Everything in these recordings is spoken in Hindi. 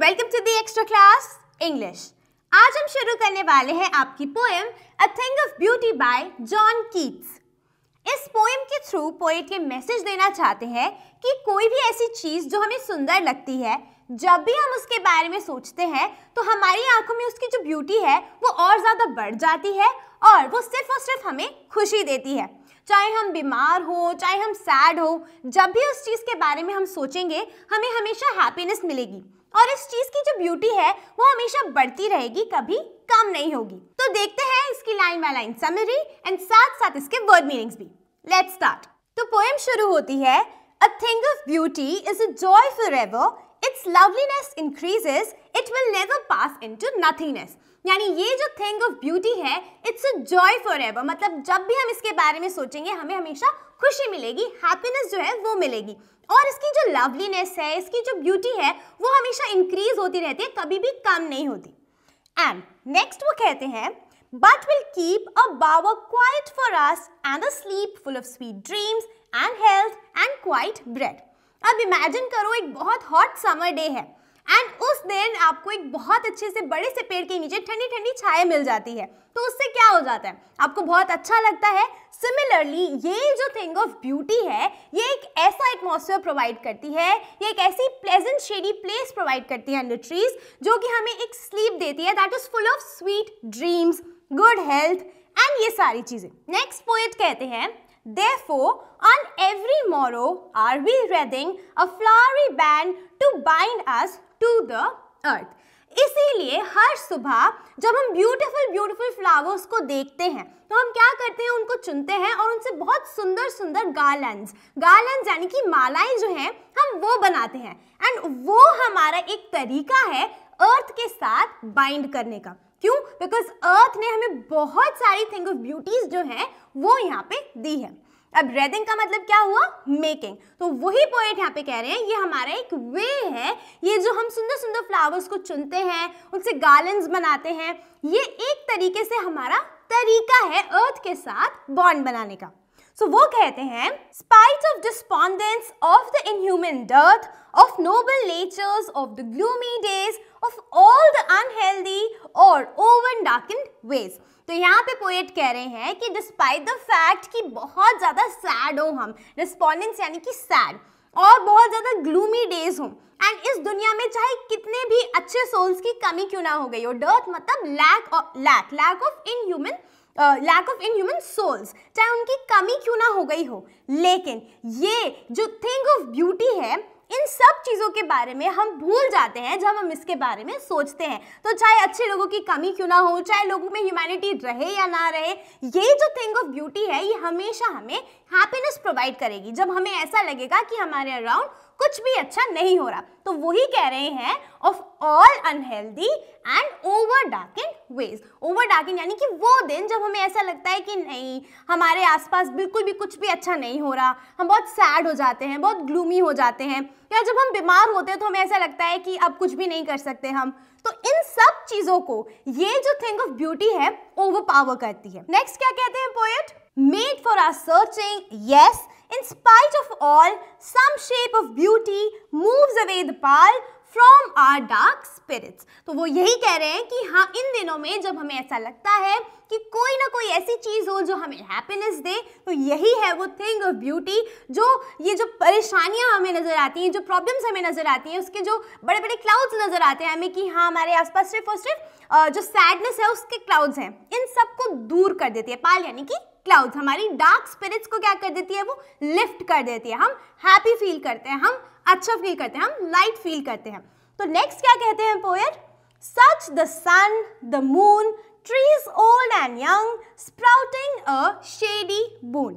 Welcome to the extra class English आज हम शुरू करने वाले हैं आपकी poem a thing of beauty by John Keats इस पोएम के थ्रू पोएट ये मैसेज देना चाहते हैं कि कोई भी ऐसी चीज़ जो हमें सुंदर लगती है जब भी हम उसके बारे में सोचते हैं तो हमारी आंखों में उसकी जो ब्यूटी है वो और ज़्यादा बढ़ जाती है और वो सिर्फ और सिर्फ हमें खुशी देती है चाहे हम बीमार हो चाहे हम सैड हो जब भी उस चीज़ के बारे में हम सोचेंगे हमें हमेशा हैप्पीनेस मिलेगी और इस चीज की जो ब्यूटी है वो हमेशा बढ़ती रहेगी कभी कम नहीं होगी तो देखते हैं इसकी line by line summary and साथ साथ इसके वर्ड मीनिंग्स भी लेट्स स्टार्ट तो पोएम शुरू होती है a thing of beauty is a joy for ever its loveliness increases it will never pass into nothingness यानी ये जो थिंग ऑफ ब्यूटी है it's a joy for ever मतलब जब भी हम इसके बारे में सोचेंगे हमें हमेशा खुशी मिलेगी हैप्पीनेस जो है वो मिलेगी और इसकी जो लवलीनेस है इसकी जो ब्यूटी है वो हमेशा इंक्रीज होती रहती है कभी भी कम नहीं होती एंड नेक्स्ट वो कहते हैं but will keep a bower quiet for us and a sleep full of sweet dreams and health and quiet breath अब इमेजिन करो एक बहुत हॉट समर डे है एंड उस दिन आपको एक बहुत अच्छे से बड़े से पेड़ के नीचे ठंडी ठंडी छाया मिल जाती है तो उससे क्या हो जाता है आपको बहुत अच्छा लगता है सिमिलरली ये जो थिंग ऑफ ब्यूटी है ये एक ऐसा एटमोसफेयर प्रोवाइड करती है ये एक ऐसी प्लेजेंट शेडी प्लेस प्रोवाइड करती है अंडर ट्रीज जो कि हमें एक स्लीप देती है that is full of sweet dreams good health and ये सारी चीज़ें नेक्स्ट पोएट कहते हैं Therefore, on every morrow are we reading a flowery band to bind us to the earth इसीलिए हर सुबह जब हम ब्यूटीफुल ब्यूटीफुल फ्लावर्स को देखते हैं तो हम क्या करते हैं उनको चुनते हैं और उनसे बहुत सुंदर सुंदर गार्लैंड गार्लैंड यानी कि मालाएं जो हैं हम वो बनाते हैं एंड वो हमारा एक तरीका है अर्थ के साथ बाइंड करने का क्यों बिकॉज अर्थ ने हमें बहुत सारी थिंग ऑफ ब्यूटीज जो हैं वो यहाँ पे दी है अब रेदिंग का मतलब क्या हुआ मेकिंग तो वही पॉइंट यहाँ पे कह रहे हैं ये हमारा एक वे है ये जो हम सुंदर सुंदर फ्लावर्स को चुनते हैं उनसे गार्लेंस बनाते हैं ये एक तरीके से हमारा तरीका है अर्थ के साथ बॉन्ड बनाने का सो so, वो कहते हैं spite of despondence of the inhuman dearth of noble natures of the gloomy days of all the unhealthy और ओवन डार्केंड वेज तो यहाँ पे पोएट कह रहे हैं कि डिस्पाइट द फैक्ट कि बहुत ज़्यादा सैड हो हम रिस्पॉन्डेंस यानी कि सैड और बहुत ज़्यादा ग्लूमी डेज हो एंड इस दुनिया में चाहे कितने भी अच्छे सोल्स की कमी क्यों ना हो गई हो डर्थ मतलब lack lack lack of inhuman lack of inhuman souls चाहे उनकी कमी क्यों ना हो गई हो लेकिन ये जो थिंग ऑफ ब्यूटी है इन सब चीज़ों के बारे में हम भूल जाते हैं जब हम इसके बारे में सोचते हैं तो चाहे अच्छे लोगों की कमी क्यों ना हो चाहे लोगों में ह्यूमैनिटी रहे या ना रहे ये जो थिंग ऑफ ब्यूटी है ये हमेशा हमें हैप्पीनेस प्रोवाइड करेगी जब हमें ऐसा लगेगा कि हमारे अराउंड कुछ भी अच्छा नहीं हो रहा तो वही कह रहे हैं of all unhealthy and over darkened ways over darkened यानी कि वो दिन जब हमें ऐसा लगता है कि नहीं हमारे आसपास बिल्कुल भी कुछ भी अच्छा नहीं हो रहा हम बहुत सैड हो जाते हैं बहुत ग्लूमी हो जाते हैं या जब हम बीमार होते हैं तो हमें ऐसा लगता है कि अब कुछ भी नहीं कर सकते हम तो इन सब चीज़ों को ये जो थिंग ऑफ ब्यूटी है ओवर पावर करती है नेक्स्ट क्या कहते हैं poet made for our searching yes In spite of all, some shape of beauty moves away the pall from our dark spirits तो वो यही कह रहे हैं कि हाँ इन दिनों में जब हमें ऐसा लगता है कि कोई ना कोई ऐसी चीज़ हो जो हमें हैप्पीनेस दे तो यही है वो थिंग ऑफ ब्यूटी जो ये जो परेशानियाँ हमें नज़र आती हैं जो प्रॉब्लम्स हमें नज़र आती हैं उसके जो बड़े बड़े क्लाउड्स नज़र आते हैं हमें कि हाँ हमारे आसपास सिर्फ और सिर्फ जो सैडनेस है उसके क्लाउड्स हैं इन सबको दूर कर देती है पाल यानी कि क्लाउड हमारी डार्क स्पिरिट्स को क्या कर देती है वो लिफ्ट कर देती है हम हैप्पी फील करते हैं हम अच्छा फील करते हैं हम लाइट फील करते हैं तो नेक्स्ट क्या कहते हैं poet such the sun the moon trees old and young sprouting a shady boon.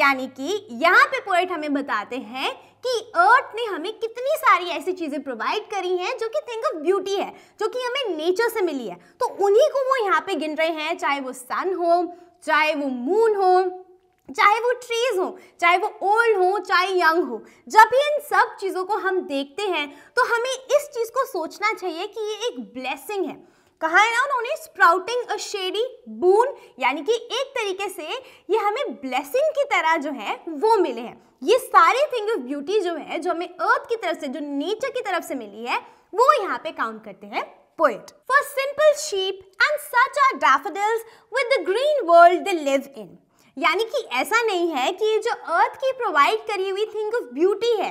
यानी कि यहाँ पे पोएट हमें बताते हैं कि अर्थ ने हमें कितनी सारी ऐसी चीज़ें प्रोवाइड करी हैं जो कि थिंग ऑफ ब्यूटी है जो कि हमें नेचर से मिली है तो उन्हीं को वो यहाँ पे गिन रहे हैं चाहे वो सन हो चाहे वो मून हो चाहे वो ट्रीज हो चाहे वो ओल्ड हो चाहे यंग हो जब भी इन सब चीज़ों को हम देखते हैं तो हमें इस चीज़ को सोचना चाहिए कि ये एक ब्लेसिंग है कहा है ना उन्होंने स्प्राउटिंग अ शेडी बून यानी कि एक तरीके से ये हमें ब्लेसिंग की तरह जो है वो मिले हैं ये सारे थिंग ऑफ ब्यूटी जो है जो हमें अर्थ की तरफ से जो नेचर की तरफ से मिली है वो यहाँ पे काउंट करते हैं poet. For simple sheep and such are daffodils with the green world they live in. यानी कि ऐसा नहीं है कि ये जो अर्थ की प्रोवाइड करी हुई थिंग ऑफ ब्यूटी है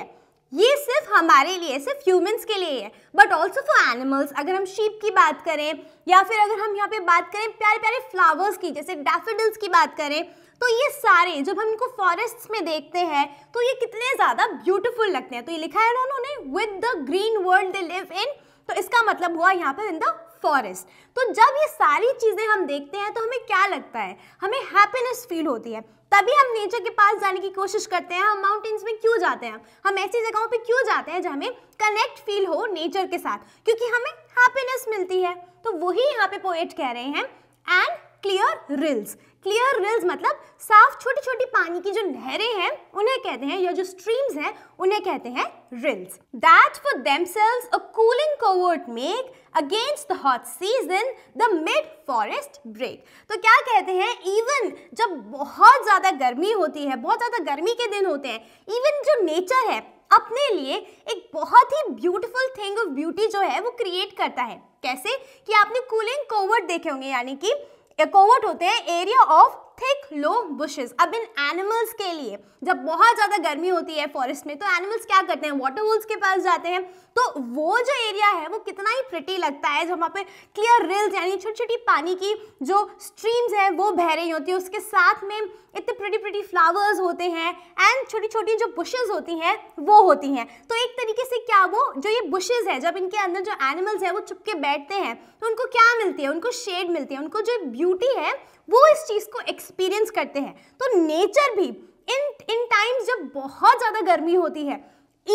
ये सिर्फ हमारे लिए सिर्फ ह्यूमंस के लिए है बट ऑल्सो फॉर एनिमल्स अगर हम शीप की बात करें या फिर अगर हम यहाँ पे बात करें प्यारे प्यारे फ्लावर्स की जैसे डेफिडल्स की बात करें तो ये सारे जब हम इनको फॉरेस्ट में देखते हैं तो ये कितने ज़्यादा ब्यूटीफुल लगते हैं तो ये लिखा है उन्होंने with the green world they live in तो इसका मतलब हुआ यहाँ पर इन द फॉरेस्ट तो जब ये सारी चीज़ें हम देखते हैं तो हमें क्या लगता है हमें हैप्पीनेस फील होती है तभी हम नेचर के पास जाने की कोशिश करते हैं हम माउंटेन्स में क्यों जाते हैं हम ऐसी जगहों पे क्यों जाते हैं जहाँ हमें कनेक्ट फील हो नेचर के साथ क्योंकि हमें हैप्पीनेस मिलती है तो वही यहाँ पे पोएट कह रहे हैं and clear rills clear rills मतलब साफ छोटी छोटी पानी की जो नहरें हैं उन्हें कहते हैं या जो स्ट्रीम्स हैं उन्हें कहते हैं rills that for themselves a cooling covert make against the hot season the mid forest brake तो क्या कहते हैं इवन जब बहुत ज़्यादा गर्मी होती है बहुत ज़्यादा गर्मी के दिन होते हैं इवन जो नेचर है अपने लिए एक बहुत ही ब्यूटीफुल थिंग ऑफ ब्यूटी जो है वो क्रिएट करता है कैसे कि आपने कूलिंग कोवर्ट देखे होंगे यानी कि एकोवट होते हैं area of thick low bushes अब इन एनिमल्स के लिए जब बहुत ज़्यादा गर्मी होती है फॉरेस्ट में तो एनिमल्स क्या करते हैं वाटर होल्स के पास जाते हैं तो वो जो एरिया है वो कितना ही प्रिटी लगता है जब वहाँ पे क्लियर रिल्स यानी छोटी छोटी पानी की जो स्ट्रीम्स हैं वो बह रही होती है उसके साथ में इतने प्रिटी प्रिटी फ्लावर्स होते हैं एंड छोटी छोटी जो बुशेज होती हैं वो होती हैं तो एक तरीके से क्या वो जो ये बुशेज हैं जब इनके अंदर जो एनिमल्स हैं वो चुपके बैठते हैं तो उनको क्या मिलती है उनको शेड मिलती है उनको जो ब्यूटी है वो इस चीज़ को एक्सपीरियंस करते हैं तो नेचर भी इन इन टाइम्स जब बहुत ज़्यादा गर्मी होती है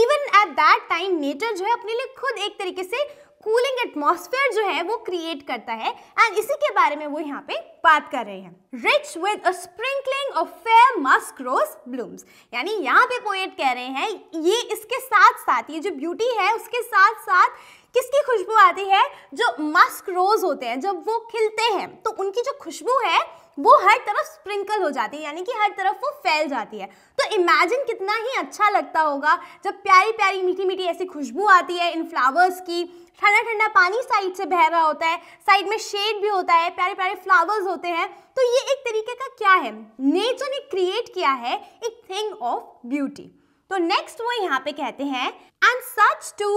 even at that time nature जो है अपने लिए खुद एक तरीके से कूलिंग एटमॉस्फेयर जो है वो क्रिएट करता है एंड इसी के बारे में वो यहाँ पे बात कर रहे हैं rich with a sprinkling of fair musk rose blooms यानी यहाँ पे पोएट कह रहे हैं ये इसके साथ साथ ये जो ब्यूटी है उसके साथ साथ किसकी खुशबू आती है जो मस्क रोज होते हैं जब वो खिलते हैं तो उनकी जो खुशबू है वो हर तरफ स्प्रिंकल हो जाती है यानी कि हर तरफ वो फैल जाती है तो इमेजिन कितना ही अच्छा लगता होगा जब प्यारी प्यारी मीठी मीठी ऐसी खुशबू आती है इन फ्लावर्स की ठंडा ठंडा पानी साइड से बह रहा होता है साइड में शेड भी होता है प्यारे प्यारे फ्लावर्स होते हैं तो ये एक तरीके का क्या है नेचर ने क्रिएट किया है एक थिंग ऑफ ब्यूटी तो नेक्स्ट वो यहाँ पे कहते हैं and such too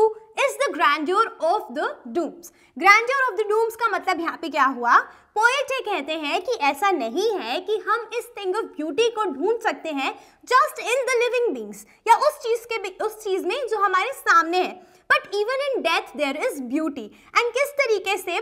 is the grandeur of the dooms grandeur of the dooms का मतलब यहाँ पे क्या हुआ पोएट ये कहते हैं कि ऐसा नहीं है कि हम इस थिंग ऑफ ब्यूटी को ढूंढ सकते हैं just in the living beings या उस चीज के उस चीज में जो हमारे सामने है but even in death there is beauty and किस तरीके से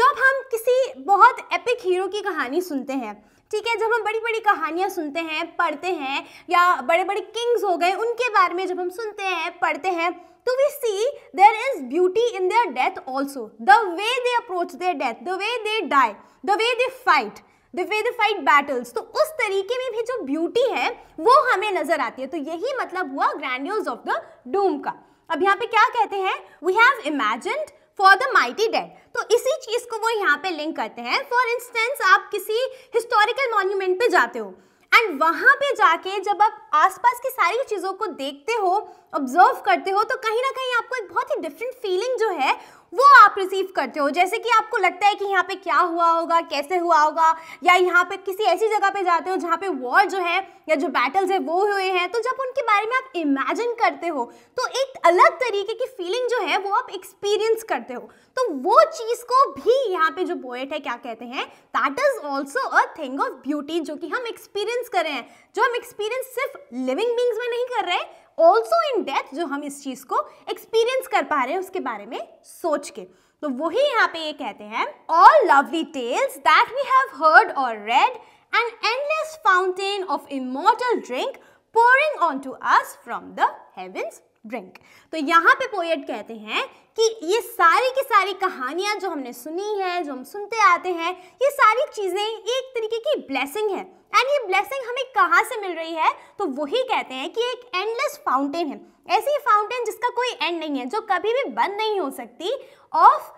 जब हम किसी बहुत एपिक हीरो की कहानी सुनते हैं ठीक है जब हम बड़ी बड़ी कहानियाँ सुनते हैं पढ़ते हैं या बड़े बड़े किंग्स हो गए उनके बारे में जब हम सुनते हैं पढ़ते हैं तो we see there is beauty in their death also the way they approach their death the way they die the way they fight the way they fight battles तो उस तरीके में भी जो ब्यूटी है वो हमें नजर आती है तो यही मतलब हुआ ग्रैंड ऑफ द डूम का अब यहाँ पे क्या कहते हैं we have imagined for the mighty dead तो इसी चीज़ को वो यहाँ पे लिंक करते हैं फॉर इंस्टेंस आप किसी हिस्टोरिकल मॉन्यूमेंट पे जाते हो एंड वहाँ पे जाके जब आप आसपास की सारी चीज़ों को देखते हो ऑब्जर्व करते हो तो कहीं ना कहीं आपको एक बहुत ही डिफरेंट फीलिंग जो है वो आप रिसीव करते हो जैसे कि आपको लगता है कि यहाँ पे क्या हुआ होगा कैसे हुआ होगा या यहाँ पे किसी ऐसी जगह पे जाते हो जहाँ पे वॉर जो है या जो बैटल्स है वो हुए हैं तो जब उनके बारे में आप इमेजिन करते हो तो एक अलग तरीके की फीलिंग जो है वो आप एक्सपीरियंस करते हो तो वो चीज़ को भी यहाँ पे जो पोएट है क्या कहते हैं that is also a thing of beauty जो कि हम एक्सपीरियंस कर रहे हैं जो हम एक्सपीरियंस सिर्फ लिविंग बींग्स में नहीं कर रहे ऑल्सो इन डेथ जो हम इस चीज़ को एक्सपीरियंस कर पा रहे हैं उसके बारे में सोच के तो वही यहाँ पे ये कहते हैं all lovely tales that we have heard or read an endless fountain of immortal drink pouring onto us from the heavens brink. तो यहाँ पे पोएट कहते हैं कि ये सारी की सारी कहानियाँ जो हमने सुनी है जो हम सुनते आते हैं ये सारी चीज़ें एक तरीके की ब्लेसिंग है एंड ये ब्लेसिंग हमें कहाँ से मिल रही है तो वही कहते हैं कि एक एंडलेस फाउंटेन है ऐसी फाउंटेन जिसका कोई एंड नहीं है जो कभी भी बंद नहीं हो सकती of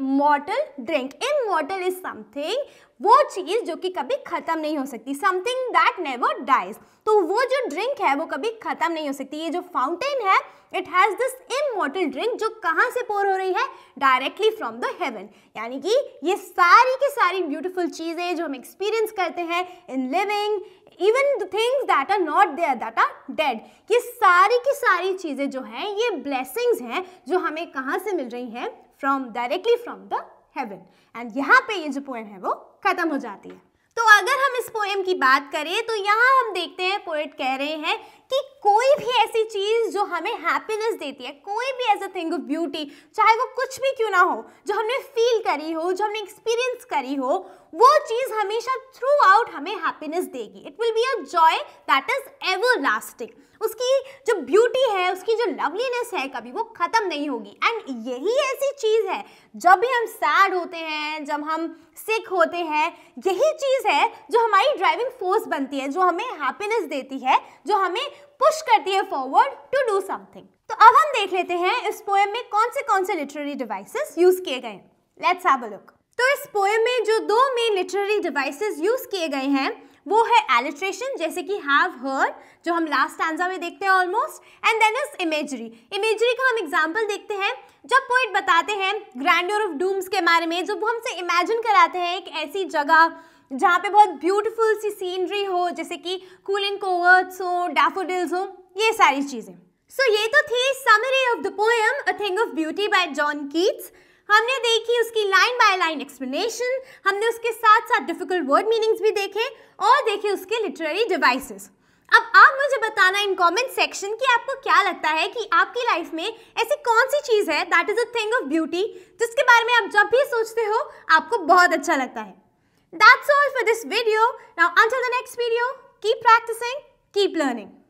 mortal drink immortal is something वो चीज़ जो कि कभी ख़त्म नहीं हो सकती समथिंग दैट नेवर डाइज तो वो जो ड्रिंक है वो कभी ख़त्म नहीं हो सकती ये जो फाउंटेन है it has this immortal drink जो कहाँ से पोर हो रही है डायरेक्टली फ्रॉम द हेवन यानी कि ये सारी की सारी ब्यूटीफुल चीज़ें जो हम एक्सपीरियंस करते हैं in living even the things that are not there that are dead ये सारी की सारी चीज़ें जो हैं ये ब्लेसिंग्स हैं जो हमें कहाँ से मिल रही हैं from directly from the heaven and यहाँ पे ये जो पोएम है वो ख़त्म हो जाती है तो अगर हम इस पोएम की बात करें तो यहाँ हम देखते हैं पोइट कह रहे हैं कि कोई भी ऐसी जो हमें हैप्पीनेस देती है कोई भी as a thing of beauty चाहे वो कुछ भी क्यों ना हो जो हमने फील करी हो जो हमने एक्सपीरियंस करी हो वो चीज़ हमेशा थ्रू आउट हमें हैप्पीनेस देगी it will be a joy that is everlasting उसकी जो ब्यूटी है उसकी जो लवलीनेस है कभी वो ख़त्म नहीं होगी एंड यही ऐसी चीज़ है जब भी हम सैड होते हैं जब हम सिक होते हैं यही चीज़ है जो हमारी ड्राइविंग फोर्स बनती है जो हमें हैप्पीनेस देती है जो हमें पुश करती है फॉरवर्ड टू डू समथिंग तो अब हम देख लेते हैं इस पोएम में कौन से कौन से लिटरेरी डिवाइसेस यूज किए गए हैं लेट्स हैव अ लुक तो इस पोएम में जो दो मेन लिटरेरी डिवाइसेस यूज किए गए हैं वो है एलिट्रेशन जैसे कि हैव हर्ड जो हम लास्ट स्टैंजा में देखते हैं almost and then is imagery imagery का हम एग्जांपल देखते हैं जब पोइट बताते हैं ग्रैंडर ऑफ डूम्स के बारे में जब वो हमसे इमेजिन कराते हैं एक ऐसी जगह जहाँ पे बहुत ब्यूटीफुल सी सीनरी हो जैसे कि कूलिंग कोवर्ट्स हो डैफोडिल्स हो ये सारी चीज़ें सो so, ये तो थी summary of the poem a thing of beauty by John Keats हमने देखी उसकी लाइन बाय लाइन एक्सप्लेनेशन हमने उसके साथ साथ डिफिकल्ट वर्ड मीनिंग्स भी देखे और देखे उसके लिटरेरी डिवाइसेस अब आप मुझे बताना इन कमेंट सेक्शन कि आपको क्या लगता है कि आपकी लाइफ में ऐसी कौन सी चीज़ है that is a thing of beauty जिसके बारे में आप जब भी सोचते हो आपको बहुत अच्छा लगता है That's all for this video. Now until the next video, keep practicing, keep learning.